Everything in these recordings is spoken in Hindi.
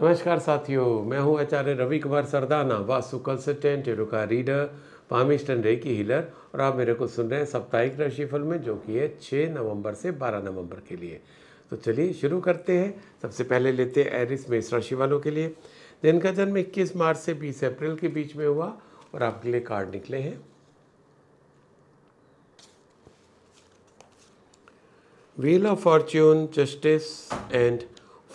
नमस्कार साथियों मैं हूं आचार्य रवि कुमार सरदाना वास्तु कंसल्टेंट का reader palmist and reiki healer और आप मेरे को सुन रहे हैं साप्ताहिक राशिफल में जो कि है 6 नवंबर से 12 नवंबर के लिए तो चलिए शुरू करते हैं सबसे पहले लेते हैं एरिस मेष राशि वालों के लिए दिन का जन्म इक्कीस मार्च से बीस अप्रैल के बीच में हुआ और आपके लिए कार्ड निकले हैं wheel of fortune justice and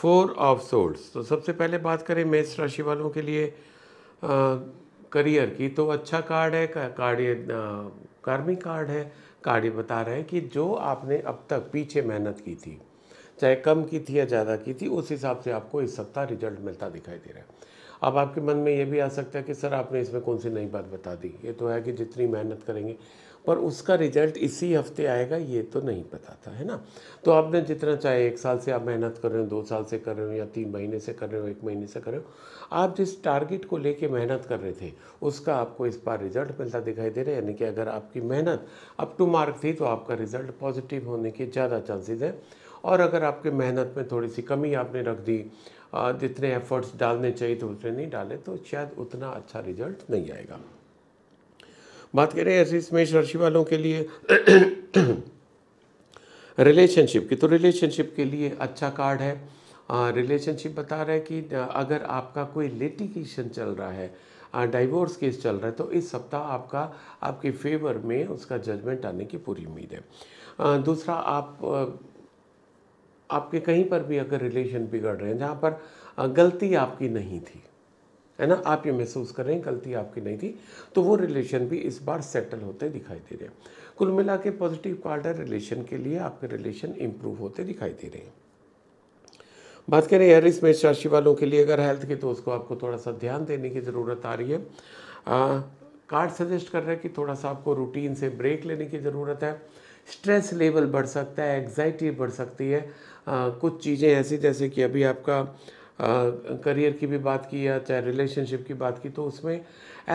four of swords तो सबसे पहले बात करें मेष राशि वालों के लिए आ, करियर की तो अच्छा कार्ड है कार्ड ये कार्मिक कार्ड है कार्ड ये बता रहा है कि जो आपने अब तक पीछे मेहनत की थी चाहे कम की थी या ज़्यादा की थी उस हिसाब से आपको इस सप्ताह रिजल्ट मिलता दिखाई दे रहा है अब आपके मन में ये भी आ सकता है कि सर आपने इसमें कौन सी नई बात बता दी ये तो है कि जितनी मेहनत करेंगे पर उसका रिजल्ट इसी हफ्ते आएगा ये तो नहीं पता था है ना तो आपने जितना चाहे एक साल से आप मेहनत कर रहे हो दो साल से कर रहे हो या तीन महीने से कर रहे हो एक महीने से कर रहे हो आप जिस टारगेट को लेके मेहनत कर रहे थे उसका आपको इस बार रिजल्ट मिलता दिखाई दे रहा है यानी कि अगर आपकी मेहनत अप टू मार्क थी तो आपका रिजल्ट पॉजिटिव होने के ज़्यादा चांसेज हैं और अगर आपके मेहनत में थोड़ी सी कमी आपने रख दी जितने एफर्ट्स डालने चाहिए थे तो उतने नहीं डाले तो शायद उतना अच्छा रिजल्ट नहीं आएगा बात करें ऐसे मेष राशि वालों के लिए रिलेशनशिप की तो रिलेशनशिप के लिए अच्छा कार्ड है रिलेशनशिप बता रहा है कि अगर आपका कोई लिटिगेशन चल रहा है डाइवोर्स केस चल रहा है तो इस सप्ताह आपका आपके फेवर में उसका जजमेंट आने की पूरी उम्मीद है आ, दूसरा आप आपके कहीं पर भी अगर रिलेशन बिगड़ रहे हैं जहाँ पर गलती आपकी नहीं थी है ना आप ये महसूस कर रहे हैं गलती आपकी नहीं थी तो वो रिलेशन भी इस बार सेटल होते दिखाई दे रहे हैं कुल मिला के पॉजिटिव कार्ड है रिलेशन के लिए आपके रिलेशन इम्प्रूव होते दिखाई दे रहे हैं बात करें यार इस मेष राशि वालों के लिए अगर हेल्थ की तो उसको आपको थोड़ा सा ध्यान देने की ज़रूरत आ रही है कार्ड सजेस्ट कर रहा है कि थोड़ा सा आपको रूटीन से ब्रेक लेने की ज़रूरत है स्ट्रेस लेवल बढ़ सकता है एग्जाइटी बढ़ सकती है आ, कुछ चीज़ें ऐसी जैसे कि अभी आपका करियर की भी बात की या चाहे रिलेशनशिप की बात की तो उसमें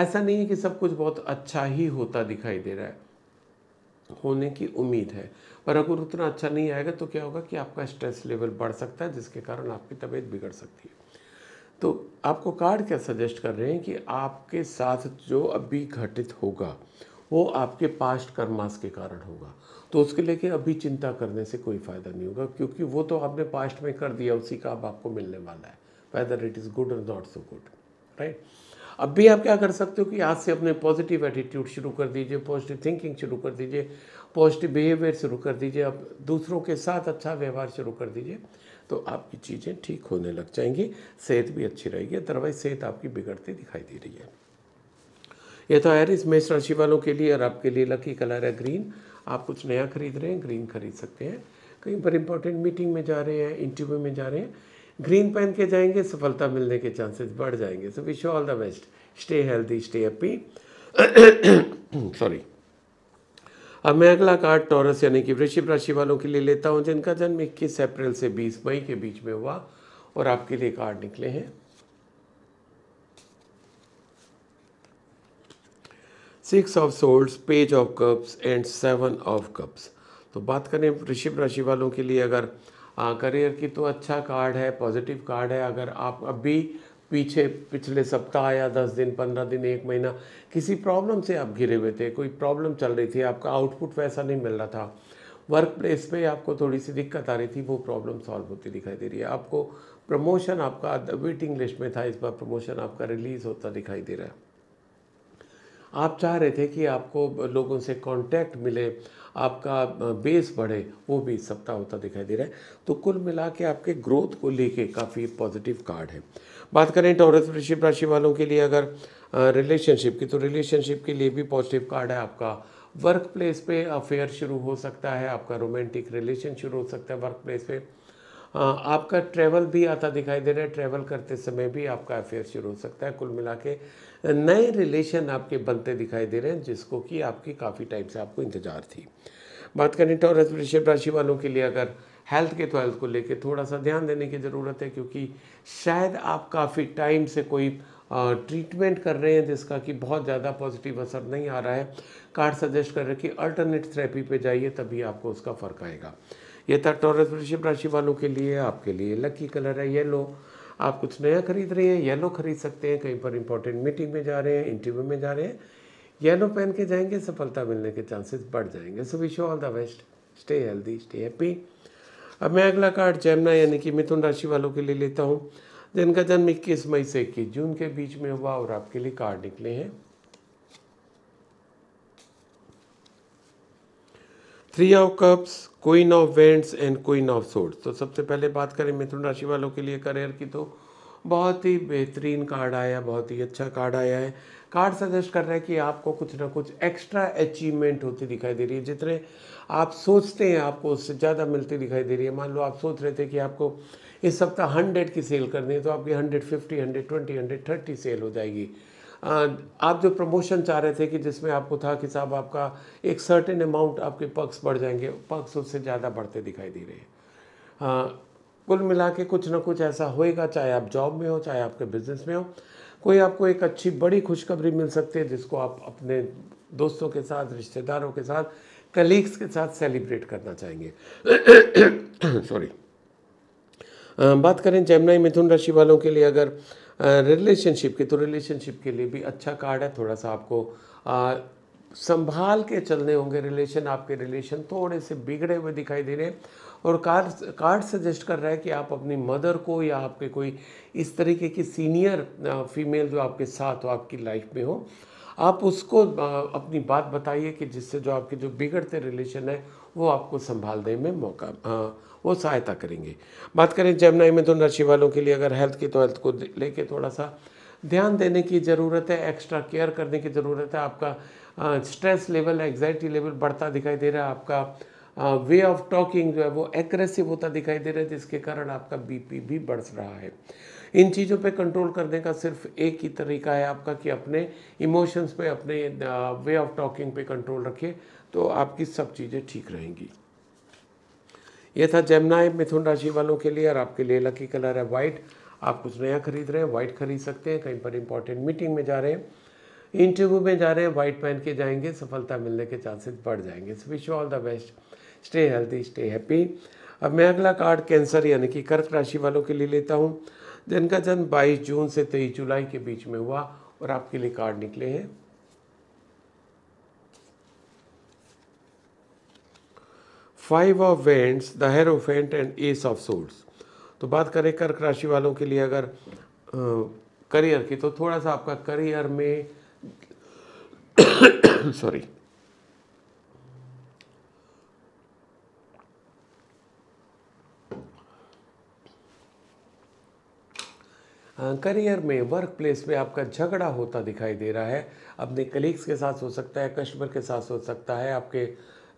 ऐसा नहीं है कि सब कुछ बहुत अच्छा ही होता दिखाई दे रहा है होने की उम्मीद है पर अगर उतना अच्छा नहीं आएगा तो क्या होगा कि आपका स्ट्रेस लेवल बढ़ सकता है जिसके कारण आपकी तबीयत बिगड़ सकती है तो आपको कार्ड क्या सजेस्ट कर रहे हैं कि आपके साथ जो अभी घटित होगा वो आपके पास्ट कर्मास के कारण होगा तो उसके लेके अभी चिंता करने से कोई फ़ायदा नहीं होगा क्योंकि वो तो आपने पास्ट में कर दिया उसी का अब आपको मिलने वाला है वेदर इट इज़ गुड और नॉट सो गुड राइट अब भी आप क्या कर सकते हो कि आज से अपने पॉजिटिव एटीट्यूड शुरू कर दीजिए पॉजिटिव थिंकिंग शुरू कर दीजिए पॉजिटिव बिहेवियर शुरू कर दीजिए अब दूसरों के साथ अच्छा व्यवहार शुरू कर दीजिए तो आपकी चीज़ें ठीक होने लग जाएंगी सेहत भी अच्छी रहेगी अदरवाइज सेहत आपकी बिगड़ती दिखाई दे रही है यह तो था इस मेष राशि वालों के लिए और आपके लिए लकी कलर है ग्रीन आप कुछ नया खरीद रहे हैं ग्रीन खरीद सकते हैं कहीं पर इंपॉर्टेंट मीटिंग में जा रहे हैं इंटरव्यू में जा रहे हैं ग्रीन पहन के जाएंगे सफलता मिलने के चांसेस बढ़ जाएंगे so wish all the best stay healthy stay happy sorry अब मैं अगला कार्ड टॉरस यानी कि वृश्चिक राशि वालों के लिए लेता हूँ जिनका जन्म इक्कीस अप्रैल से बीस मई के बीच में हुआ और आपके लिए कार्ड निकले हैं six of swords page of cups and seven of cups तो बात करें वृषभ राशि वालों के लिए अगर आ, करियर की तो अच्छा कार्ड है पॉजिटिव कार्ड है अगर आप अभी पीछे पिछले सप्ताह या दस दिन पंद्रह दिन एक महीना किसी प्रॉब्लम से आप घिरे हुए थे कोई प्रॉब्लम चल रही थी आपका आउटपुट वैसा नहीं मिल रहा था वर्क प्लेस पर आपको थोड़ी सी दिक्कत आ रही थी वो प्रॉब्लम सॉल्व होती दिखाई दे रही है आपको प्रमोशन आपका वेटिंग लिस्ट में था इस बार प्रमोशन आपका रिलीज़ होता दिखाई दे रहा है आप चाह रहे थे कि आपको लोगों से कांटेक्ट मिले आपका बेस बढ़े वो भी इस सप्ताह होता दिखाई दे रहा है तो कुल मिला के आपके ग्रोथ को लेके काफ़ी पॉजिटिव कार्ड है बात करें टॉरस वृश्चिक राशि वालों के लिए अगर रिलेशनशिप की तो रिलेशनशिप के लिए भी पॉजिटिव कार्ड है आपका वर्क प्लेस पर अफेयर शुरू हो सकता है आपका रोमांटिक रिलेशन शुरू हो सकता है वर्क प्लेस पर आपका ट्रैवल भी आता दिखाई दे रहा है ट्रैवल करते समय भी आपका अफेयर शुरू हो सकता है कुल मिला के नए रिलेशन आपके बनते दिखाई दे रहे हैं जिसको कि आपकी काफ़ी टाइम से आपको इंतजार थी बात करें तो वृषभ राशि वालों के लिए अगर हेल्थ के तो हेल्थ को लेकर थोड़ा सा ध्यान देने की ज़रूरत है क्योंकि शायद आप काफ़ी टाइम से कोई ट्रीटमेंट कर रहे हैं जिसका कि बहुत ज़्यादा पॉजिटिव असर नहीं आ रहा है कार्ड सजेस्ट कर रहे कि अल्टरनेट थेरेपी पे जाइए तभी आपको उसका फ़र्क आएगा ये था टॉरस वृषभ राशि वालों के लिए आपके लिए लकी कलर है येलो आप कुछ नया खरीद रहे हैं येलो खरीद सकते हैं कहीं पर इंपॉर्टेंट मीटिंग में जा रहे हैं इंटरव्यू में जा रहे हैं येलो पहन के जाएंगे सफलता मिलने के चांसेस बढ़ जाएंगे so wish all the best stay healthy stay happy अब मैं अगला कार्ड जैमना यानी कि मिथुन राशि वालों के लिए लेता हूँ जिनका जन्म इक्कीस मई से इक्कीस जून के बीच में हुआ और आपके लिए कार्ड निकले हैं three of cups queen of wands and queen of swords तो सबसे पहले बात करें मिथुन राशि वालों के लिए करियर की तो बहुत ही बेहतरीन कार्ड आया बहुत ही अच्छा कार्ड आया है कार्ड सजेस्ट कर रहा है कि आपको कुछ ना कुछ एक्स्ट्रा अचीवमेंट होती दिखाई दे रही है जितने आप सोचते हैं आपको उससे ज़्यादा मिलती दिखाई दे रही है मान लो आप सोच रहे थे कि आपको इस सप्ताह हंड्रेड की सेल करनी है तो आपकी hundred fifty hundred twenty hundred thirty sale हो जाएगी आप जो प्रमोशन चाह रहे थे कि जिसमें आपको था कि साहब आपका एक सर्टेन अमाउंट आपके पक्स बढ़ जाएंगे पक्स उससे ज़्यादा बढ़ते दिखाई दे रहे हैं कुल मिला के कुछ ना कुछ ऐसा होएगा चाहे आप जॉब में हो चाहे आपके बिजनेस में हो कोई आपको एक अच्छी बड़ी खुशखबरी मिल सकती है जिसको आप अपने दोस्तों के साथ रिश्तेदारों के साथ कलीग्स के साथ सेलिब्रेट करना चाहेंगे सॉरी बात करें जैमनाई मिथुन राशि वालों के लिए अगर रिलेशनशिप की तो रिलेशनशिप के लिए भी अच्छा कार्ड है थोड़ा सा आपको आ, संभाल के चलने होंगे रिलेशन आपके रिलेशन थोड़े से बिगड़े हुए दिखाई दे रहे हैं और कार्ड कार्ड सजेस्ट कर रहा है कि आप अपनी मदर को या आपके कोई इस तरीके की सीनियर फीमेल जो आपके साथ हो आपकी लाइफ में हो आप उसको अपनी बात बताइए कि जिससे जो आपके जो बिगड़ते रिलेशन है वो आपको संभालने में मौका आ, हाँ, वो सहायता करेंगे बात करें जमनाई में तो नर्सी वालों के लिए अगर हेल्थ की तो हेल्थ को लेके थोड़ा सा ध्यान देने की ज़रूरत है एक्स्ट्रा केयर करने की ज़रूरत है आपका स्ट्रेस लेवल एग्जाइटी लेवल बढ़ता दिखाई दे रहा है आपका वे ऑफ टॉकिंग जो है वो एग्रेसिव होता दिखाई दे रहा है जिसके कारण आपका बीपी भी बढ़ रहा है इन चीज़ों पे कंट्रोल करने का सिर्फ एक ही तरीका है आपका कि अपने इमोशंस पे अपने वे ऑफ टॉकिंग पे कंट्रोल रखिए तो आपकी सब चीज़ें ठीक रहेंगी यह था जेमनाय मिथुन राशि वालों के लिए और आपके लिए लकी कलर है वाइट आप कुछ नया खरीद रहे हैं वाइट खरीद सकते हैं कहीं पर इंपॉर्टेंट मीटिंग में जा रहे हैं इंटरव्यू में जा रहे हैं वाइट पहन के जाएंगे सफलता मिलने के चांसेस बढ़ जाएंगे wish all the best stay healthy stay happy अब मैं अगला कार्ड कैंसर यानी कि कर्क राशि वालों के लिए लेता हूँ जिनका जन्म 22 जून से 23 जुलाई के बीच में हुआ और आपके लिए कार्ड निकले हैं five of wands the hierophant and ace of swords तो बात करें कर्क राशि वालों के लिए अगर करियर की तो थोड़ा सा आपका करियर में सॉरी करियर में वर्क प्लेस में आपका झगड़ा होता दिखाई दे रहा है अपने कलीग्स के साथ हो सकता है कस्टमर के साथ हो सकता है आपके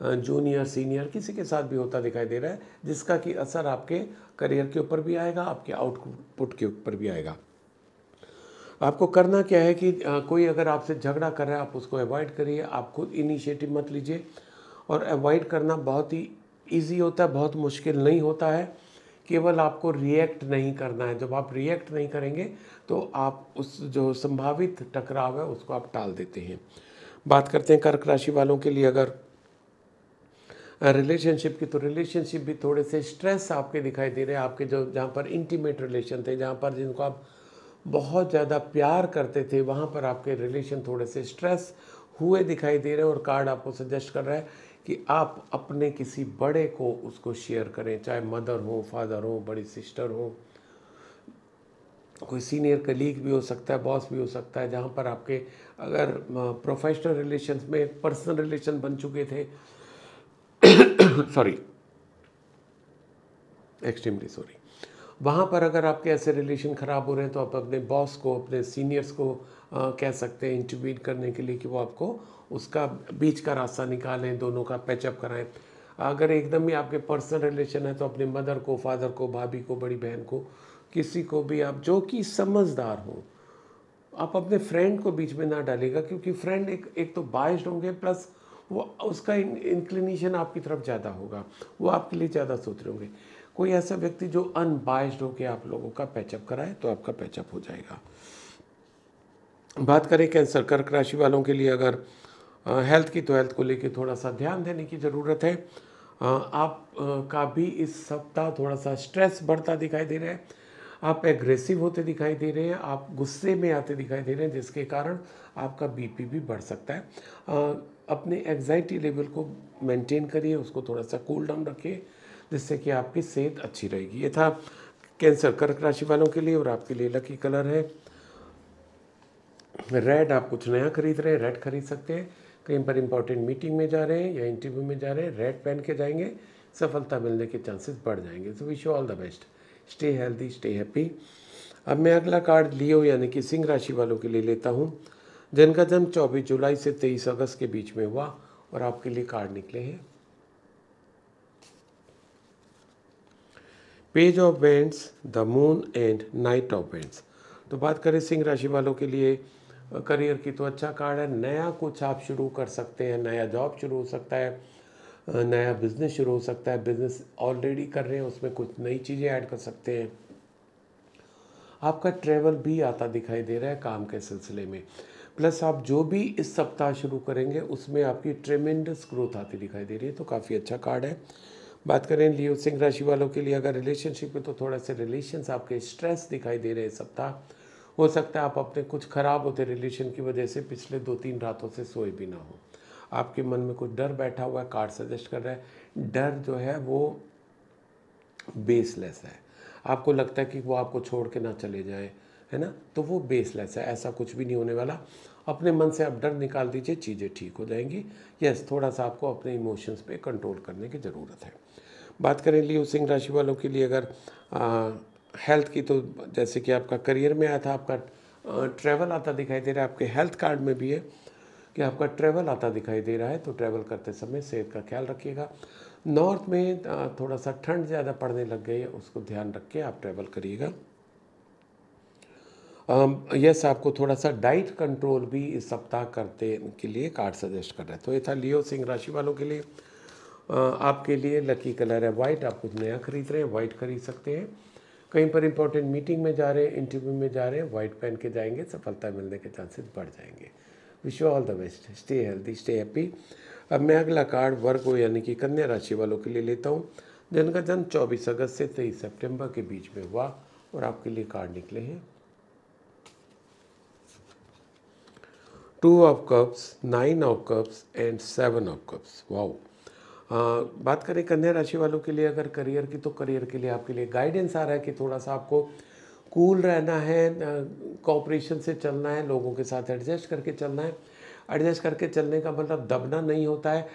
जूनियर सीनियर किसी के साथ भी होता दिखाई दे रहा है जिसका कि असर आपके करियर के ऊपर भी आएगा आपके आउटपुट के ऊपर भी आएगा आपको करना क्या है कि कोई अगर आपसे झगड़ा कर रहा है आप उसको अवॉइड करिए आप खुद इनिशिएटिव मत लीजिए और अवॉइड करना बहुत ही ईजी होता है बहुत मुश्किल नहीं होता है केवल आपको रिएक्ट नहीं करना है जब आप रिएक्ट नहीं करेंगे तो आप उस जो संभावित टकराव है उसको आप टाल देते हैं बात करते हैं कर्क राशि वालों के लिए अगर रिलेशनशिप की तो रिलेशनशिप भी थोड़े से स्ट्रेस आपके दिखाई दे रहे हैं आपके जो जहाँ पर इंटीमेट रिलेशन थे जहाँ पर जिनको आप बहुत ज़्यादा प्यार करते थे वहाँ पर आपके रिलेशन थोड़े से स्ट्रेस हुए दिखाई दे रहे हैं और कार्ड आपको सजेस्ट कर रहा है कि आप अपने किसी बड़े को उसको शेयर करें चाहे मदर हो फादर हो बड़ी सिस्टर हो कोई सीनियर कलीग भी हो सकता है बॉस भी हो सकता है जहाँ पर आपके अगर प्रोफेशनल रिलेशन में पर्सनल रिलेशन बन चुके थे सॉरी एक्सट्रीमली सॉरी वहाँ पर अगर आपके ऐसे रिलेशन ख़राब हो रहे हैं तो आप अपने बॉस को अपने सीनियर्स को आ, कह सकते हैं इंटरव्यूट करने के लिए कि वो आपको उसका बीच का रास्ता निकालें दोनों का पैचअप कराएं अगर एकदम ही आपके पर्सनल रिलेशन है तो अपने मदर को फादर को भाभी को बड़ी बहन को किसी को भी आप जो कि समझदार हो आप अपने फ्रेंड को बीच में ना डालेगा क्योंकि फ्रेंड एक एक तो बाइस्ड होंगे प्लस वो उसका इंक्लिनेशन आपकी तरफ ज़्यादा होगा वो आपके लिए ज़्यादा सोच रहे होंगे कोई ऐसा व्यक्ति जो अनबायस्ड होकर आप लोगों का पैचअप कराए तो आपका पैचअप हो जाएगा बात करें कैंसर कर्क राशि वालों के लिए अगर आ, हेल्थ की तो हेल्थ को लेकर थोड़ा सा ध्यान देने की ज़रूरत है आप का भी इस सप्ताह थोड़ा सा स्ट्रेस बढ़ता दिखाई दे रहा है आप एग्रेसिव होते दिखाई दे रहे हैं आप गुस्से में आते दिखाई दे रहे हैं जिसके कारण आपका बीपी भी बढ़ सकता है अपने एग्जाइटी लेवल को मेंटेन करिए उसको थोड़ा सा कूल डाउन रखिए जिससे कि आपकी सेहत अच्छी रहेगी ये था कैंसर कर्क राशि वालों के लिए और आपके लिए लकी कलर है रेड आप कुछ नया खरीद रहे हैं रेड खरीद सकते हैं कहीं पर इंपॉर्टेंट मीटिंग में जा रहे हैं या इंटरव्यू में जा रहे हैं रेड पहन के जाएंगे सफलता मिलने के चांसेस बढ़ जाएंगे so wish you all the best stay healthy stay happy अब मैं अगला कार्ड लियो यानी कि सिंह राशि वालों के लिए लेता हूँ जिनका जन्म 24 जुलाई से 23 अगस्त के बीच में हुआ और आपके लिए कार्ड निकले हैं page of wands the moon and knight of wands तो बात करें सिंह राशि वालों के लिए करियर की तो अच्छा कार्ड है नया कुछ आप शुरू कर सकते हैं नया जॉब शुरू हो सकता है नया बिजनेस शुरू हो सकता है बिजनेस ऑलरेडी कर रहे हैं उसमें कुछ नई चीज़ें ऐड कर सकते हैं आपका ट्रेवल भी आता दिखाई दे रहा है काम के सिलसिले में प्लस आप जो भी इस सप्ताह शुरू करेंगे उसमें आपकी ट्रेमेंडस ग्रोथ आती दिखाई दे रही है तो काफ़ी अच्छा कार्ड है बात करें लियो सिंह राशि वालों के लिए अगर रिलेशनशिप में तो थोड़ा से रिलेशंस आपके स्ट्रेस दिखाई दे रहे हैं सप्ताह हो सकता है आप अपने कुछ ख़राब होते रिलेशन की वजह से पिछले दो तीन रातों से सोए भी ना हो आपके मन में कुछ डर बैठा हुआ है कार्ड सजेस्ट कर रहा है डर जो है वो बेसलेस है आपको लगता है कि वो आपको छोड़ के ना चले जाए है ना तो वो बेसलेस है ऐसा कुछ भी नहीं होने वाला अपने मन से आप डर निकाल दीजिए चीज़ें ठीक हो जाएंगी यस थोड़ा सा आपको अपने इमोशंस पे कंट्रोल करने की ज़रूरत है बात करें लियो सिंह राशि वालों के लिए अगर आ, हेल्थ की तो जैसे कि आपका करियर में आया था आपका ट्रैवल आता दिखाई दे रहा है आपके हेल्थ कार्ड में भी है कि आपका ट्रैवल आता दिखाई दे रहा है तो ट्रैवल करते समय सेहत का ख्याल रखिएगा नॉर्थ में थोड़ा सा ठंड ज़्यादा पड़ने लग गई है उसको ध्यान रख के आप ट्रैवल करिएगा यस um, आपको थोड़ा सा डाइट कंट्रोल भी इस सप्ताह करते के लिए कार्ड सजेस्ट कर रहे हैं तो ये था लियो सिंह राशि वालों के लिए uh, आपके लिए लकी कलर है वाइट आप कुछ नया खरीद रहे हैं वाइट खरीद सकते हैं कहीं पर इंपॉर्टेंट मीटिंग में जा रहे हैं इंटरव्यू में जा रहे हैं वाइट पहन के जाएंगे सफलता मिलने के चांसेस बढ़ जाएंगे wish you all the best stay healthy stay happy अब मैं अगला कार्ड वर्ग यानी कि कन्या राशि वालों के लिए लेता हूँ जिनका जन्म 24 अगस्त से 23 सितंबर के बीच में हुआ और आपके लिए कार्ड निकले हैं two of cups nine of cups and seven of cups wow बात करें कन्या राशि वालों के लिए अगर करियर की तो करियर के लिए आपके लिए गाइडेंस आ रहा है कि थोड़ा सा आपको कूल रहना है कॉपरेशन से चलना है लोगों के साथ एडजस्ट करके चलना है एडजस्ट करके चलने का मतलब दबना नहीं होता है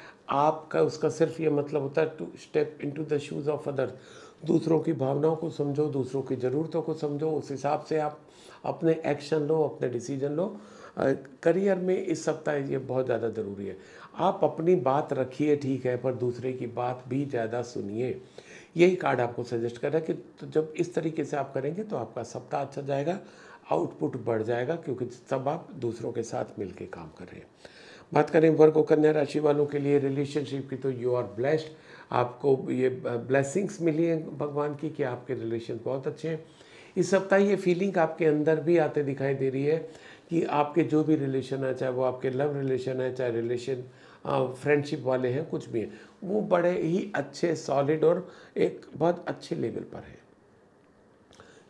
आपका उसका सिर्फ ये मतलब होता है to step into the shoes of other दूसरों की भावनाओं को समझो दूसरों की ज़रूरतों को समझो उस हिसाब से आप अपने एक्शन लो अपने डिसीजन लो करियर में इस सप्ताह ये बहुत ज़्यादा ज़रूरी है आप अपनी बात रखिए ठीक है पर दूसरे की बात भी ज़्यादा सुनिए यही कार्ड आपको सजेस्ट कर रहा है कि तो जब इस तरीके से आप करेंगे तो आपका सप्ताह अच्छा जाएगा आउटपुट बढ़ जाएगा क्योंकि सब आप दूसरों के साथ मिलकर काम कर रहे हैं बात करें वर्ग और कन्या राशि वालों के लिए रिलेशनशिप की तो यू आर ब्लेस्ड आपको ये ब्लेसिंग्स मिली है भगवान की कि आपके रिलेशन बहुत अच्छे हैं इस सप्ताह ये फीलिंग आपके अंदर भी आते दिखाई दे रही है कि आपके जो भी रिलेशन है चाहे वो आपके लव रिलेशन है चाहे रिलेशन फ्रेंडशिप वाले हैं कुछ भी हैं वो बड़े ही अच्छे सॉलिड और एक बहुत अच्छे लेवल पर है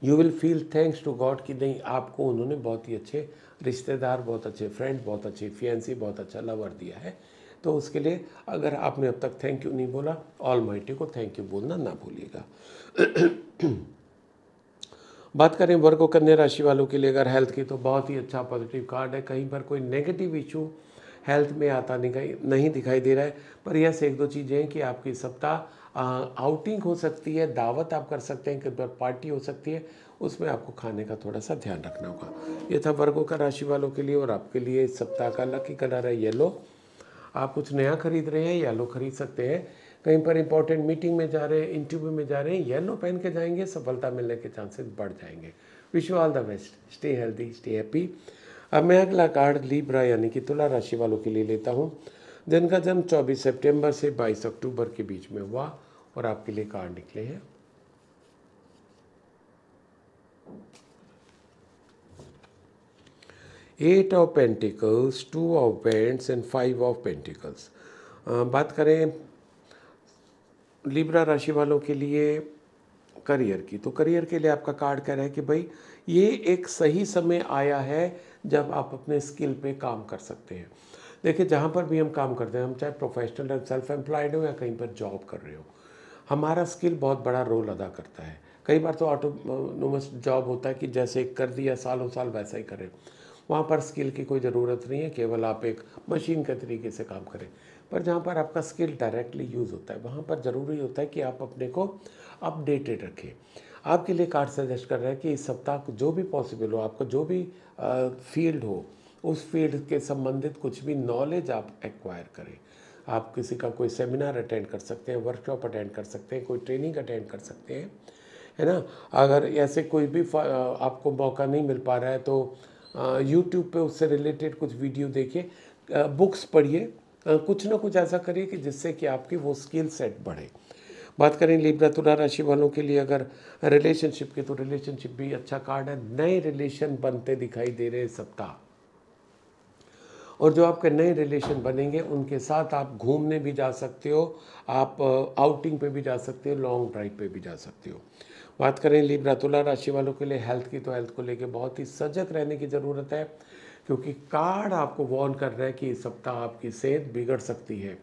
you will feel thanks to God कि नहीं आपको उन्होंने बहुत ही अच्छे रिश्तेदार बहुत अच्छे फ्रेंड बहुत अच्छे फैंसी बहुत अच्छा लवर दिया है तो उसके लिए अगर आपने अब तक थैंक यू नहीं बोला ऑल माइटी को थैंक यू बोलना ना भूलिएगा बात करें वर्ग और कन्या राशि वालों के लिए अगर हेल्थ की तो बहुत ही अच्छा पॉजिटिव कार्ड है कहीं पर कोई नेगेटिव इशू हेल्थ में आता नहीं, नहीं दिखाई दे रहा है पर यस एक दो चीज़ें हैं कि आपकी सप्ताह आउटिंग हो सकती है दावत आप कर सकते हैं कई बार पार्टी हो सकती है उसमें आपको खाने का थोड़ा सा ध्यान रखना होगा ये था वर्गों का राशि वालों के लिए और आपके लिए इस सप्ताह का लकी कलर है येलो आप कुछ नया खरीद रहे हैं येलो खरीद सकते हैं कहीं पर इंपॉर्टेंट मीटिंग में जा रहे हैं इंटरव्यू में जा रहे हैं येलो पहन के जाएंगे सफलता मिलने के चांसेस बढ़ जाएंगे wish you all the best stay healthy stay happy अब मैं अगला कार्ड लीब्रा यानी कि तुला राशि वालों के लिए लेता हूँ जिनका जन्म 24 सितंबर से 22 अक्टूबर के बीच में हुआ और आपके लिए कार्ड निकले हैं eight of pentacles two of pentacles and five of pentacles बात करें लिब्रा राशि वालों के लिए करियर की तो करियर के लिए आपका कार्ड कह रहा है कि भाई ये एक सही समय आया है जब आप अपने स्किल पे काम कर सकते हैं देखिए जहाँ पर भी हम काम करते हैं हम चाहे प्रोफेशनल सेल्फ एम्प्लॉयड हो या कहीं पर जॉब कर रहे हो हमारा स्किल बहुत बड़ा रोल अदा करता है कई बार तो ऑटोनोमस जॉब होता है कि जैसे कर दिया सालों साल वैसा ही करें वहाँ पर स्किल की कोई ज़रूरत नहीं है केवल आप एक मशीन के तरीके से काम करें पर जहाँ पर आपका स्किल डायरेक्टली यूज़ होता है वहाँ पर ज़रूरी होता है कि आप अपने को अपडेटेड रखें आपके लिए कार्ड सजेस्ट कर रहा है कि इस सप्ताह जो भी पॉसिबल हो आपका जो भी फील्ड हो उस फील्ड के संबंधित कुछ भी नॉलेज आप एक्वायर करें आप किसी का कोई सेमिनार अटेंड कर सकते हैं वर्कशॉप अटेंड कर सकते हैं कोई ट्रेनिंग अटेंड कर सकते हैं है ना अगर ऐसे कोई भी आपको मौका नहीं मिल पा रहा है तो यूट्यूब पे उससे रिलेटेड कुछ वीडियो देखिए बुक्स पढ़िए कुछ ना कुछ ऐसा करिए कि जिससे कि आपकी वो स्किल सेट बढ़े बात करें लिब्रा तुला राशि वालों के लिए अगर रिलेशनशिप की तो रिलेशनशिप भी अच्छा कार्ड है नए रिलेशन बनते दिखाई दे रहे हैं सप्ताह और जो आपके नए रिलेशन बनेंगे उनके साथ आप घूमने भी जा सकते हो आप आउटिंग पे भी जा सकते हो लॉन्ग ड्राइव पे भी जा सकते हो बात करें लिब्रा तुला राशि वालों के लिए हेल्थ की तो हेल्थ को लेकर बहुत ही सजग रहने की ज़रूरत है क्योंकि कार्ड आपको वॉर्न कर रहा है कि इस सप्ताह आपकी सेहत बिगड़ सकती है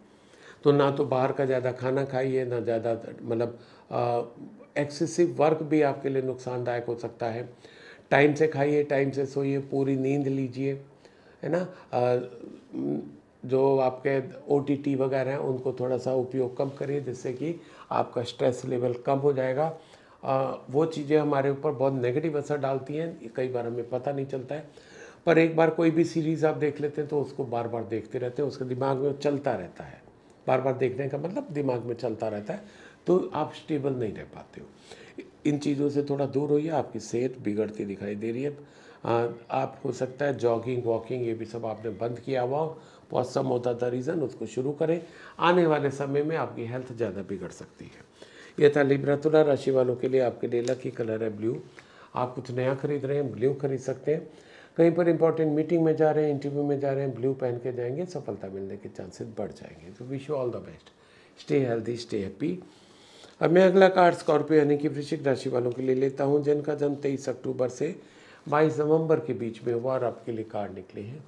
तो ना तो बाहर का ज़्यादा खाना खाइए ना ज़्यादा मतलब एक्सेसिव वर्क भी आपके लिए नुकसानदायक हो सकता है टाइम से खाइए टाइम से सोइए पूरी नींद लीजिए है ना आ, जो आपके ओ वगैरह हैं उनको थोड़ा सा उपयोग कम करिए जिससे कि आपका स्ट्रेस लेवल कम हो जाएगा आ, वो चीज़ें हमारे ऊपर बहुत नेगेटिव असर डालती हैं कई बार हमें पता नहीं चलता है पर एक बार कोई भी सीरीज़ आप देख लेते हैं तो उसको बार बार देखते रहते हैं उसके दिमाग में चलता रहता है बार बार देखने का मतलब दिमाग में चलता रहता है तो आप स्टेबल नहीं रह पाते हो इन चीज़ों से थोड़ा दूर होइए आपकी सेहत बिगड़ती दिखाई दे रही है आ, आप हो सकता है जॉगिंग वॉकिंग ये भी सब आपने बंद किया हुआ हो बहुत सम होता था रीज़न उसको शुरू करें आने वाले समय में आपकी हेल्थ ज़्यादा बिगड़ सकती है यह था लिब्रा तुला राशि वालों के लिए आपके लिए लकी कलर है ब्लू आप कुछ नया खरीद रहे हैं ब्लू खरीद सकते हैं कहीं पर इंपॉर्टेंट मीटिंग में जा रहे हैं इंटरव्यू में जा रहे हैं ब्लू पहन के जाएंगे सफलता मिलने के चांसेस बढ़ जाएंगे तो wish you all the best stay healthy stay happy अब मैं अगला कार्ड स्कॉर्पियो यानी कि वृश्चिक राशि वालों के लिए लेता हूँ जिनका जन्म तेईस अक्टूबर से बाईस नवंबर के बीच में हुआ और आपके लिए कार्ड निकले हैं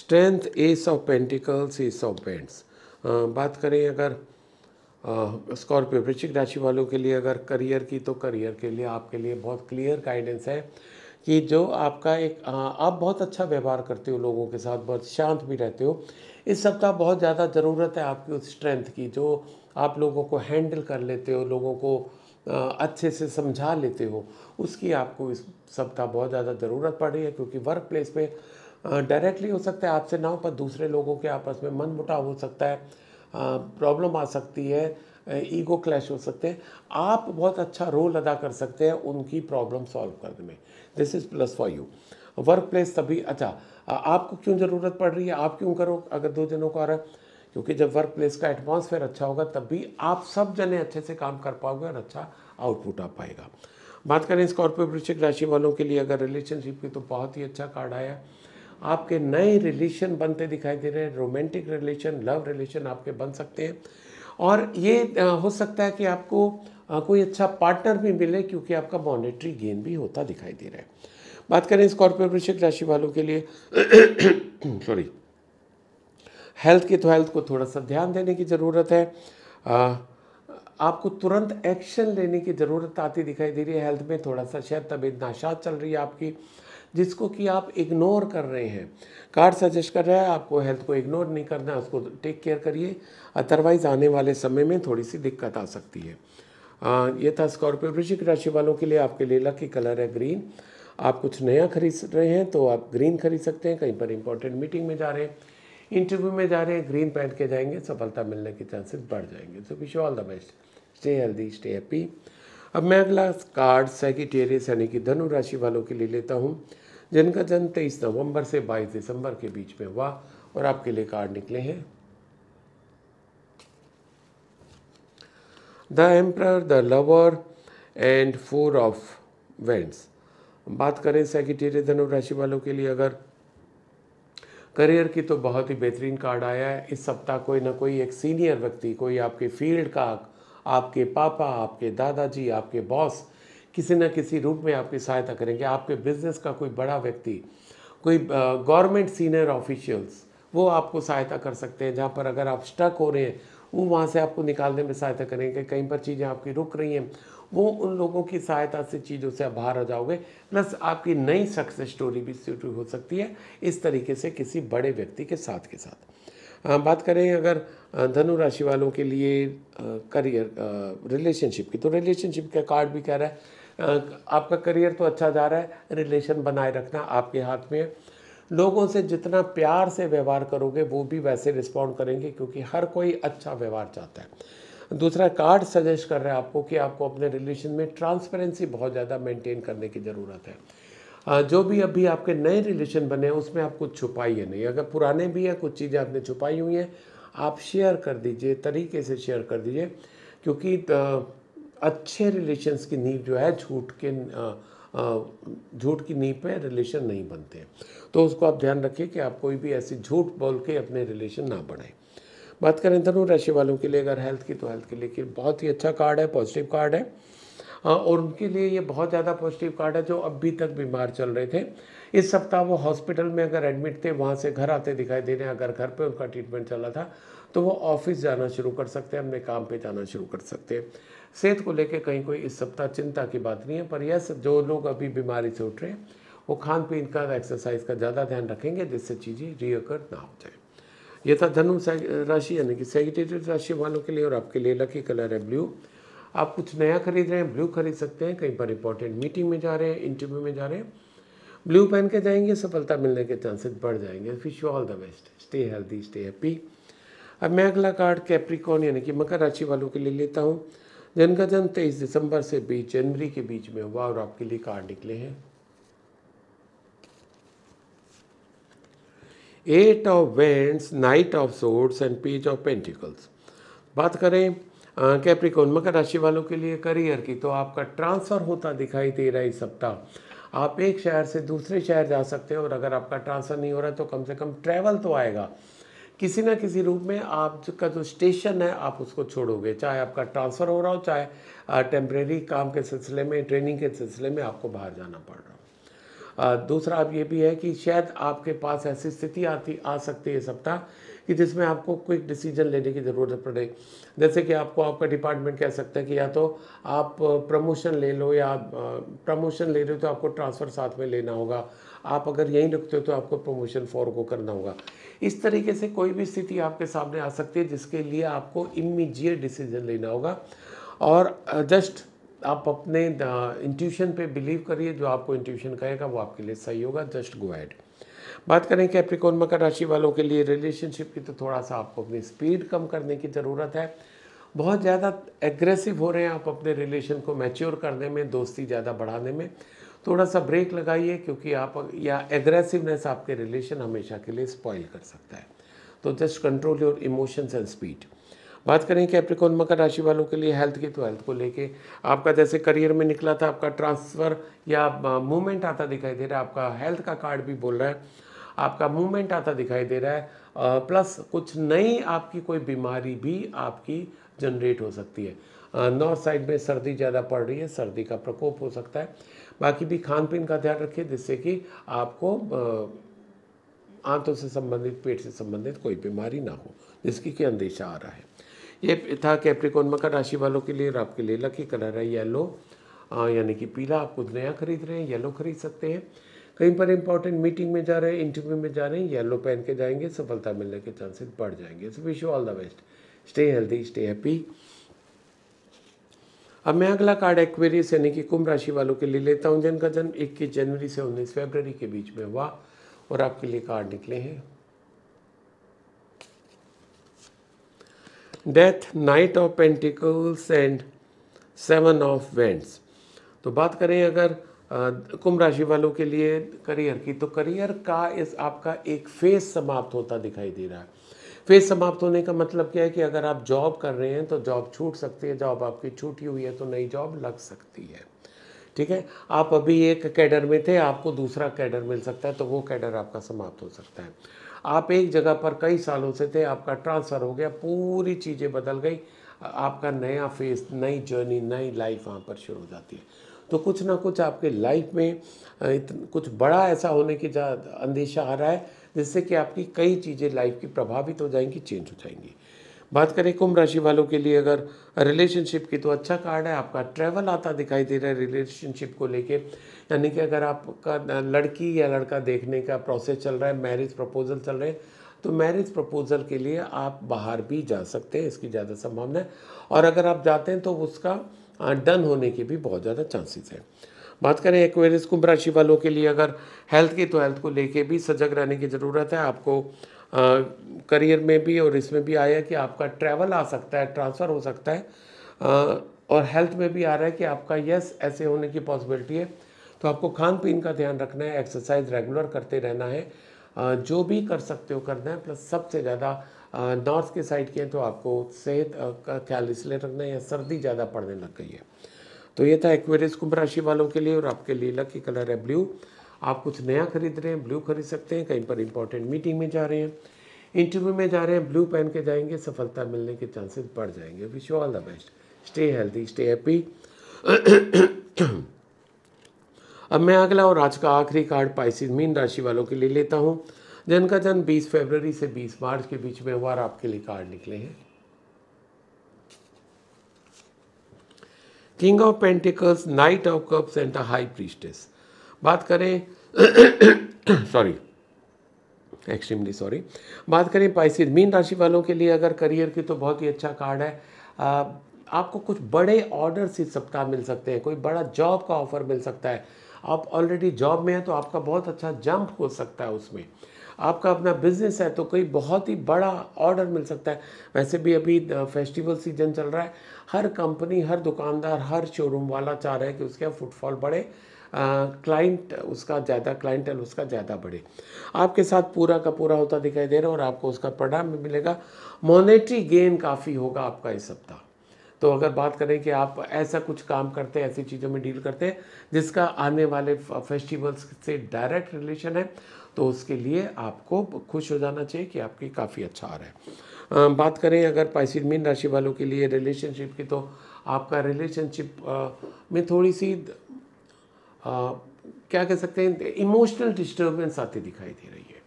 strength ace of pentacles ace of pentacles बात करें अगर स्कॉर्पियो वृश्चिक राशि वालों के लिए अगर करियर की तो करियर के लिए आपके लिए बहुत क्लियर गाइडेंस है कि जो आपका एक आ, आप बहुत अच्छा व्यवहार करते हो लोगों के साथ बहुत शांत भी रहते हो इस सप्ताह बहुत ज़्यादा ज़रूरत है आपकी उस स्ट्रेंथ की जो आप लोगों को हैंडल कर लेते हो लोगों को अच्छे से समझा लेते हो उसकी आपको इस सप्ताह बहुत ज़्यादा ज़रूरत पड़ रही है क्योंकि वर्क प्लेस में डायरेक्टली हो सकता है आपसे ना हो पर दूसरे लोगों के आपस में मन मुटाव हो सकता है प्रॉब्लम आ सकती है ईगो क्लैश हो सकते हैं आप बहुत अच्छा रोल अदा कर सकते हैं उनकी प्रॉब्लम सॉल्व करने में this is plus for you work place तभी अच्छा आपको क्यों ज़रूरत पड़ रही है आप क्यों करो अगर दो जनों को आ रहा है क्योंकि जब वर्क प्लेस का एटमॉस्फेयर अच्छा होगा तब भी आप सब जने अच्छे से काम कर पाओगे और अच्छा आउटपुट आ पाएगा बात करें स्कॉर्पियो वृश्चिक राशि वालों के लिए अगर रिलेशनशिप की तो बहुत ही अच्छा कार्ड आया है आपके नए रिलेशन बनते दिखाई दे रहे हैं रोमांटिक रिलेशन लव रिलेशन आपके बन सकते हैं और ये हो सकता है कि आपको कोई अच्छा पार्टनर भी मिले क्योंकि आपका मॉनेटरी गेन भी होता दिखाई दे रहा है बात करें स्कॉर्पियो वृश्चिक राशि वालों के लिए सॉरी हेल्थ के तो हेल्थ को थोड़ा सा ध्यान देने की ज़रूरत है आ, आपको तुरंत एक्शन लेने की ज़रूरत आती दिखाई दे रही है हेल्थ में थोड़ा सा शायद तबीयत नाशाद चल रही है आपकी जिसको कि आप इग्नोर कर रहे हैं कार्ड सजेस्ट कर रहा है आपको हेल्थ को इग्नोर नहीं करना उसको टेक केयर करिए अदरवाइज़ आने वाले समय में थोड़ी सी दिक्कत आ सकती है आ, ये था स्कॉर्पियो वृश्चिक राशि वालों के लिए आपके लिए लकी कलर है ग्रीन आप कुछ नया खरीद रहे हैं तो आप ग्रीन खरीद सकते हैं कहीं पर इंपॉर्टेंट मीटिंग में जा रहे हैं इंटरव्यू में जा रहे हैं ग्रीन पहन के जाएंगे सफलता मिलने के चांसेस बढ़ जाएंगे so wish all the best stay healthy stay happy अब मैं अगला कार्ड सैकिटेरियस यानी कि धनु राशि वालों के लिए लेता हूँ जिनका जन्म तेईस नवंबर से बाईस दिसंबर के बीच में हुआ और आपके लिए कार्ड निकले हैं the emperor the lover and four of wands बात करें सेक्रेटेरिय धनु राशि वालों के लिए अगर करियर की तो बहुत ही बेहतरीन कार्ड आया है इस सप्ताह कोई ना कोई एक सीनियर व्यक्ति कोई आपके फील्ड का आपके पापा आपके दादाजी आपके बॉस किसी न किसी रूप में आपकी सहायता करेंगे आपके बिजनेस का कोई बड़ा व्यक्ति कोई गवर्नमेंट सीनियर ऑफिशियल्स वो आपको सहायता कर सकते हैं जहाँ पर अगर आप स्टक हो रहे हैं वो वहाँ से आपको निकालने में सहायता करेंगे कहीं पर चीज़ें आपकी रुक रही हैं वो उन लोगों की सहायता से चीज़ों से आप बाहर आ जाओगे प्लस आपकी नई सक्सेस स्टोरी भी शुरू हो सकती है इस तरीके से किसी बड़े व्यक्ति के साथ के साथ आ, बात करें अगर धनु राशि वालों के लिए करियर रिलेशनशिप की तो रिलेशनशिप का कार्ड भी कह रहा है आपका करियर तो अच्छा जा रहा है रिलेशन बनाए रखना आपके हाथ में है लोगों से जितना प्यार से व्यवहार करोगे वो भी वैसे रिस्पॉन्ड करेंगे क्योंकि हर कोई अच्छा व्यवहार चाहता है दूसरा कार्ड सजेस्ट कर रहे हैं आपको कि आपको अपने रिलेशन में ट्रांसपेरेंसी बहुत ज़्यादा मेंटेन करने की ज़रूरत है जो भी अभी आपके नए रिलेशन बने हैं उसमें आप कुछ छुपाइए नहीं अगर पुराने भी हैं कुछ चीज़ें आपने छुपाई हुई हैं आप शेयर कर दीजिए तरीके से शेयर कर दीजिए क्योंकि अच्छे रिलेशंस की नींव जो है झूठ के झूठ की नींव पे रिलेशन नहीं बनते हैं तो उसको आप ध्यान रखिए कि आप कोई भी ऐसी झूठ बोल के अपने रिलेशन ना बढ़ाएं बात करें धनु राशि वालों के लिए अगर हेल्थ की तो हेल्थ के लिए कि बहुत ही अच्छा कार्ड है पॉजिटिव कार्ड है और उनके लिए ये बहुत ज़्यादा पॉजिटिव कार्ड है जो अभी तक बीमार चल रहे थे इस सप्ताह वो हॉस्पिटल में अगर एडमिट थे वहाँ से घर आते दिखाई दे रहे हैं अगर घर पे उनका ट्रीटमेंट चला था तो वो ऑफिस जाना शुरू कर सकते हैं अपने काम पे जाना शुरू कर सकते हैं सेहत को लेकर कहीं कोई इस सप्ताह चिंता की बात नहीं है पर यह जो लोग अभी बीमारी से उठ रहे हैं वो खान पीन का एक्सरसाइज का ज़्यादा ध्यान रखेंगे जिससे चीज़ें रीअकर ना हो जाए यह था धनु राशि यानी कि सेगिटेटेड राशि वालों के लिए और आपके लिए लकी कलर है ब्लू आप कुछ नया खरीद रहे हैं ब्लू खरीद सकते हैं कहीं पर इंपॉर्टेंट मीटिंग में जा रहे हैं इंटरव्यू में जा रहे हैं ब्लू पहन के जाएंगे सफलता मिलने के चांसेस बढ़ जाएंगे wish you all the best stay healthy stay happy अब मैं अगला कार्ड कैप्रिकॉन यानी कि मकर राशि वालों के लिए लेता हूँ जिनका जन्म तेईस दिसंबर से बीस जनवरी के बीच में हुआ और आपके लिए कार्ड निकले हैं eight of wands knight of swords and page of pentacles बात करें कैप्रिकोन मकर राशि वालों के लिए करियर की तो आपका ट्रांसफ़र होता दिखाई दे रहा है इस सप्ताह आप एक शहर से दूसरे शहर जा सकते हो और अगर आपका ट्रांसफ़र नहीं हो रहा है तो कम से कम ट्रैवल तो आएगा किसी ना किसी रूप में आपका जो स्टेशन है आप उसको छोड़ोगे चाहे आपका ट्रांसफ़र हो रहा हो चाहे टेम्प्रेरी काम के सिलसिले में ट्रेनिंग के सिलसिले में आपको बाहर जाना पड़ रहा हो दूसरा आप ये भी है कि शायद आपके पास ऐसी स्थिति आती आ सकती है सप्ताह कि जिसमें आपको क्विक डिसीजन लेने की ज़रूरत पड़े जैसे कि आपको आपका डिपार्टमेंट कह सकता है कि या तो आप प्रमोशन ले लो या प्रमोशन ले रहे हो तो आपको ट्रांसफ़र साथ में लेना होगा आप अगर यहीं रुकते हो तो आपको प्रमोशन फॉर को करना होगा इस तरीके से कोई भी स्थिति आपके सामने आ सकती है जिसके लिए आपको इमीजिएट डिसीजन लेना होगा और जस्ट आप अपने इंट्यूशन पे बिलीव करिए जो आपको इंट्यूशन कहेगा वो आपके लिए सही होगा जस्ट गो एड बात करें कैप्रिकॉन मकर राशि वालों के लिए रिलेशनशिप की तो थोड़ा सा आपको अपनी स्पीड कम करने की ज़रूरत है बहुत ज़्यादा एग्रेसिव हो रहे हैं आप अपने रिलेशन को मैच्योर करने में दोस्ती ज़्यादा बढ़ाने में थोड़ा सा ब्रेक लगाइए क्योंकि आप या एग्रेसिवनेस आपके रिलेशन हमेशा के लिए स्पॉइल कर सकता है तो just control your emotions and speed बात करें कैप्रिकॉन मकर राशि वालों के लिए हेल्थ की तो हेल्थ को लेके आपका जैसे करियर में निकला था आपका ट्रांसफ़र या मूवमेंट आता दिखाई दे रहा है आपका हेल्थ का कार्ड भी बोल रहा है आपका मूवमेंट आता दिखाई दे रहा है प्लस कुछ नई आपकी कोई बीमारी भी आपकी जनरेट हो सकती है नॉर्थ साइड में सर्दी ज़्यादा पड़ रही है सर्दी का प्रकोप हो सकता है बाकी भी खान पीन का ध्यान रखिए जिससे कि आपको आंतों से संबंधित पेट से संबंधित कोई बीमारी ना हो जिसकी कि अंदेशा आ रहा है ये था कैप्रिकोन मकर राशि वालों के लिए और आपके लिए लकी कलर है येलो यानी कि पीला आप कुछ नया खरीद रहे हैं येलो खरीद सकते हैं कहीं पर इंपॉर्टेंट मीटिंग में जा रहे हैं इंटरव्यू में जा रहे हैं येलो पहन के जाएंगे सफलता मिलने के चांसेस बढ़ जाएंगे so wish you all the best stay healthy stay happy अब मैं अगला कार्ड एक्वेरियस यानी कि कुंभ राशि वालों के लिए लेता हूँ जिनका जन्म 21 जनवरी से 19 फरवरी के बीच में हुआ और आपके लिए कार्ड निकले हैं death knight of pentacles and seven of wands तो बात करें अगर कुंभ राशि वालों के लिए करियर की तो करियर का इस आपका एक फेज समाप्त होता दिखाई दे रहा है फेज समाप्त होने का मतलब क्या है कि अगर आप जॉब कर रहे हैं तो जॉब छूट सकती है जॉब आपकी छूटी हुई है तो नई जॉब लग सकती है ठीक है आप अभी एक कैडर में थे आपको दूसरा कैडर मिल सकता है तो वो कैडर आपका समाप्त हो सकता है आप एक जगह पर कई सालों से थे आपका ट्रांसफ़र हो गया पूरी चीज़ें बदल गई आपका नया फेस नई जर्नी नई लाइफ वहाँ पर शुरू हो जाती है तो कुछ ना कुछ आपके लाइफ में कुछ बड़ा ऐसा होने की अंदेशा आ रहा है जिससे कि आपकी कई चीज़ें लाइफ की प्रभावित हो जाएंगी चेंज हो जाएंगी बात करें कुंभ राशि वालों के लिए अगर रिलेशनशिप की तो अच्छा कार्ड है आपका ट्रैवल आता दिखाई दे रहा है रिलेशनशिप को लेके यानी कि अगर आपका लड़की या लड़का देखने का प्रोसेस चल रहा है मैरिज प्रपोजल चल रहे हैं तो मैरिज प्रपोजल के लिए आप बाहर भी जा सकते हैं इसकी ज़्यादा संभावना है और अगर आप जाते हैं तो उसका डन होने के भी बहुत ज़्यादा चांसेस हैं बात करें एक्वेरियस कुंभ राशि वालों के लिए अगर हेल्थ की तो हेल्थ को लेके भी सजग रहने की ज़रूरत है आपको आ, करियर में भी और इसमें भी आया कि आपका ट्रैवल आ सकता है ट्रांसफ़र हो सकता है आ, और हेल्थ में भी आ रहा है कि आपका यस ऐसे होने की पॉसिबिलिटी है तो आपको खान पीन का ध्यान रखना है एक्सरसाइज रेगुलर करते रहना है आ, जो भी कर सकते हो करना है प्लस सबसे ज़्यादा नॉर्थ के साइड के हैं तो आपको सेहत का ख्याल इसलिए रखना है या सर्दी ज़्यादा पड़ने लग गई है तो ये था एक्वेरियस कुंभ राशि वालों के लिए और आपके लिए लकी कलर है ब्लू आप कुछ नया खरीद रहे हैं ब्लू खरीद सकते हैं कहीं पर इंपॉर्टेंट मीटिंग में जा रहे हैं इंटरव्यू में जा रहे हैं ब्लू पहन के जाएंगे सफलता मिलने के चांसेस बढ़ जाएंगे wish you all the best stay healthy stay happy अब मैं अगला और आज का आखिरी कार्ड पाइसिस मीन राशि वालों के लिए लेता हूँ जिनका जन्म 20 फरवरी से 20 मार्च के बीच में हुआ आपके लिए कार्ड निकले हैं king of pentacles knight of cups and the high priestess बात करें सॉरी एक्सट्रीमली सॉरी बात करें पाइसिस मीन राशि वालों के लिए अगर करियर की तो बहुत ही अच्छा कार्ड है आ, आपको कुछ बड़े ऑर्डर इस सप्ताह मिल सकते हैं कोई बड़ा जॉब का ऑफर मिल सकता है आप ऑलरेडी जॉब में हैं तो आपका बहुत अच्छा जंप हो सकता है उसमें आपका अपना बिजनेस है तो कोई बहुत ही बड़ा ऑर्डर मिल सकता है वैसे भी अभी फेस्टिवल सीजन चल रहा है हर कंपनी हर दुकानदार हर शोरूम वाला चाह रहा है कि उसके फुटफॉल बढ़े क्लाइंट उसका ज़्यादा क्लाइंटल उसका ज़्यादा बढ़े आपके साथ पूरा का पूरा होता दिखाई दे रहा है और आपको उसका परिणाम भी मिलेगा मॉनेटरी गेन काफ़ी होगा आपका इस सप्ताह तो अगर बात करें कि आप ऐसा कुछ काम करते हैं ऐसी चीज़ों में डील करते हैं जिसका आने वाले फेस्टिवल्स से डायरेक्ट रिलेशन है तो उसके लिए आपको खुश हो जाना चाहिए कि आपकी काफ़ी अच्छा आ रहा है बात करें अगर पाइसिस मीन राशि वालों के लिए रिलेशनशिप की तो आपका रिलेशनशिप में थोड़ी सी आ, क्या कह सकते हैं इमोशनल डिस्टर्बेंस आती दिखाई दे रही है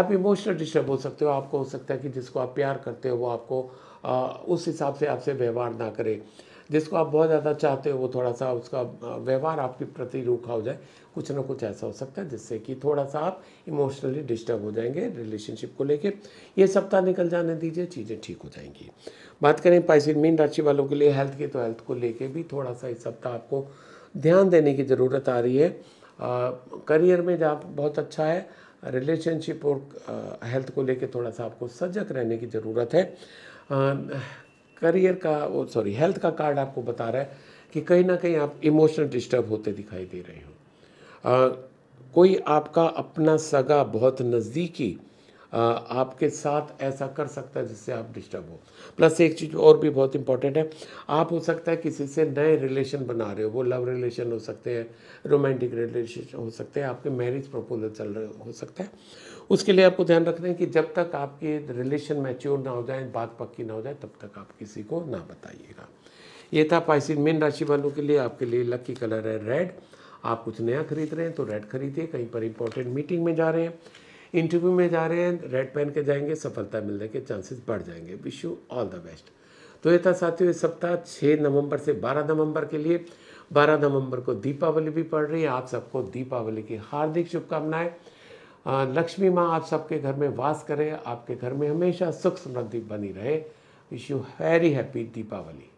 आप इमोशनल डिस्टर्ब हो सकते हो आपको हो सकता है कि जिसको आप प्यार करते हो वो आपको आ, उस हिसाब से आपसे व्यवहार ना करे जिसको आप बहुत ज़्यादा चाहते हो वो थोड़ा सा उसका व्यवहार आपके प्रति रूखा हो जाए कुछ ना कुछ ऐसा हो सकता है जिससे कि थोड़ा सा आप इमोशनली डिस्टर्ब हो जाएंगे रिलेशनशिप को लेके ये सप्ताह निकल जाने दीजिए चीज़ें ठीक हो जाएंगी बात करें पाइसिन मीन राशि वालों के लिए हेल्थ की तो हेल्थ को लेके भी थोड़ा सा इस सप्ताह आपको ध्यान देने की ज़रूरत आ रही है आ, करियर में जहाँ बहुत अच्छा है रिलेशनशिप और आ, हेल्थ को लेके थोड़ा सा आपको सजग रहने की ज़रूरत है आ, करियर का सॉरी हेल्थ का कार्ड आपको बता रहा है कि कहीं ना कहीं आप इमोशनल डिस्टर्ब होते दिखाई दे रहे हो कोई आपका अपना सगा बहुत नज़दीकी आपके साथ ऐसा कर सकता है जिससे आप डिस्टर्ब हो प्लस एक चीज़ और भी बहुत इंपॉर्टेंट है आप हो सकता है किसी से नए रिलेशन बना रहे हो वो लव रिलेशन हो सकते हैं रोमांटिक रिलेशन हो सकते हैं आपके मैरिज प्रपोजल चल रहे हो सकता है उसके लिए आपको ध्यान रखना है कि जब तक आपके रिलेशन मैच्योर ना हो जाए बात पक्की ना हो जाए तब तक आप किसी को ना बताइएगा ये था पाइसिन मेन राशि वालों के लिए आपके लिए लकी कलर है रेड आप कुछ नया खरीद रहे हैं तो रेड खरीदिए कहीं पर इंपॉर्टेंट मीटिंग में जा रहे हैं इंटरव्यू में जा रहे हैं रेड पहन के जाएंगे सफलता मिलने के चांसेस बढ़ जाएंगे wish you all the best तो ये था साथियों इस सप्ताह छः नवंबर से बारह नवंबर के लिए बारह नवंबर को दीपावली भी पड़ रही है आप सबको दीपावली की हार्दिक शुभकामनाएं लक्ष्मी माँ आप सबके घर में वास करें आपके घर में हमेशा सुख समृद्धि बनी रहे wish you very happy Deepawali